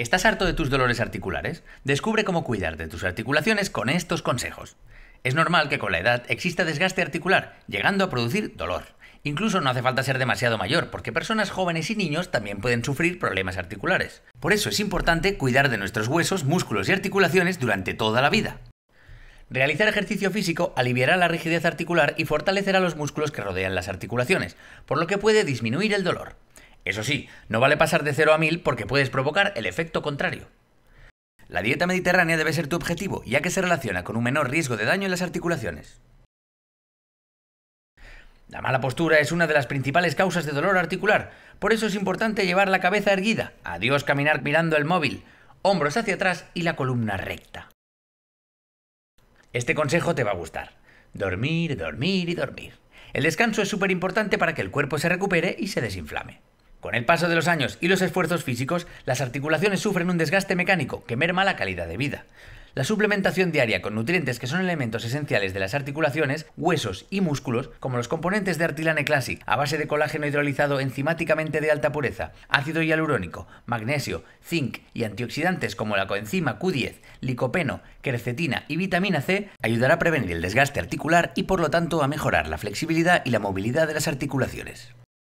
¿Estás harto de tus dolores articulares? Descubre cómo cuidar de tus articulaciones con estos consejos. Es normal que con la edad exista desgaste articular, llegando a producir dolor. Incluso no hace falta ser demasiado mayor, porque personas jóvenes y niños también pueden sufrir problemas articulares. Por eso es importante cuidar de nuestros huesos, músculos y articulaciones durante toda la vida. Realizar ejercicio físico aliviará la rigidez articular y fortalecerá los músculos que rodean las articulaciones, por lo que puede disminuir el dolor. Eso sí, no vale pasar de 0 a 1000 porque puedes provocar el efecto contrario. La dieta mediterránea debe ser tu objetivo, ya que se relaciona con un menor riesgo de daño en las articulaciones. La mala postura es una de las principales causas de dolor articular, por eso es importante llevar la cabeza erguida, adiós caminar mirando el móvil, hombros hacia atrás y la columna recta. Este consejo te va a gustar. Dormir, dormir y dormir. El descanso es súper importante para que el cuerpo se recupere y se desinflame. Con el paso de los años y los esfuerzos físicos, las articulaciones sufren un desgaste mecánico que merma la calidad de vida. La suplementación diaria con nutrientes que son elementos esenciales de las articulaciones, huesos y músculos, como los componentes de Artilane Classic a base de colágeno hidrolizado enzimáticamente de alta pureza, ácido hialurónico, magnesio, zinc y antioxidantes como la coenzima Q10, licopeno, quercetina y vitamina C, ayudará a prevenir el desgaste articular y por lo tanto a mejorar la flexibilidad y la movilidad de las articulaciones.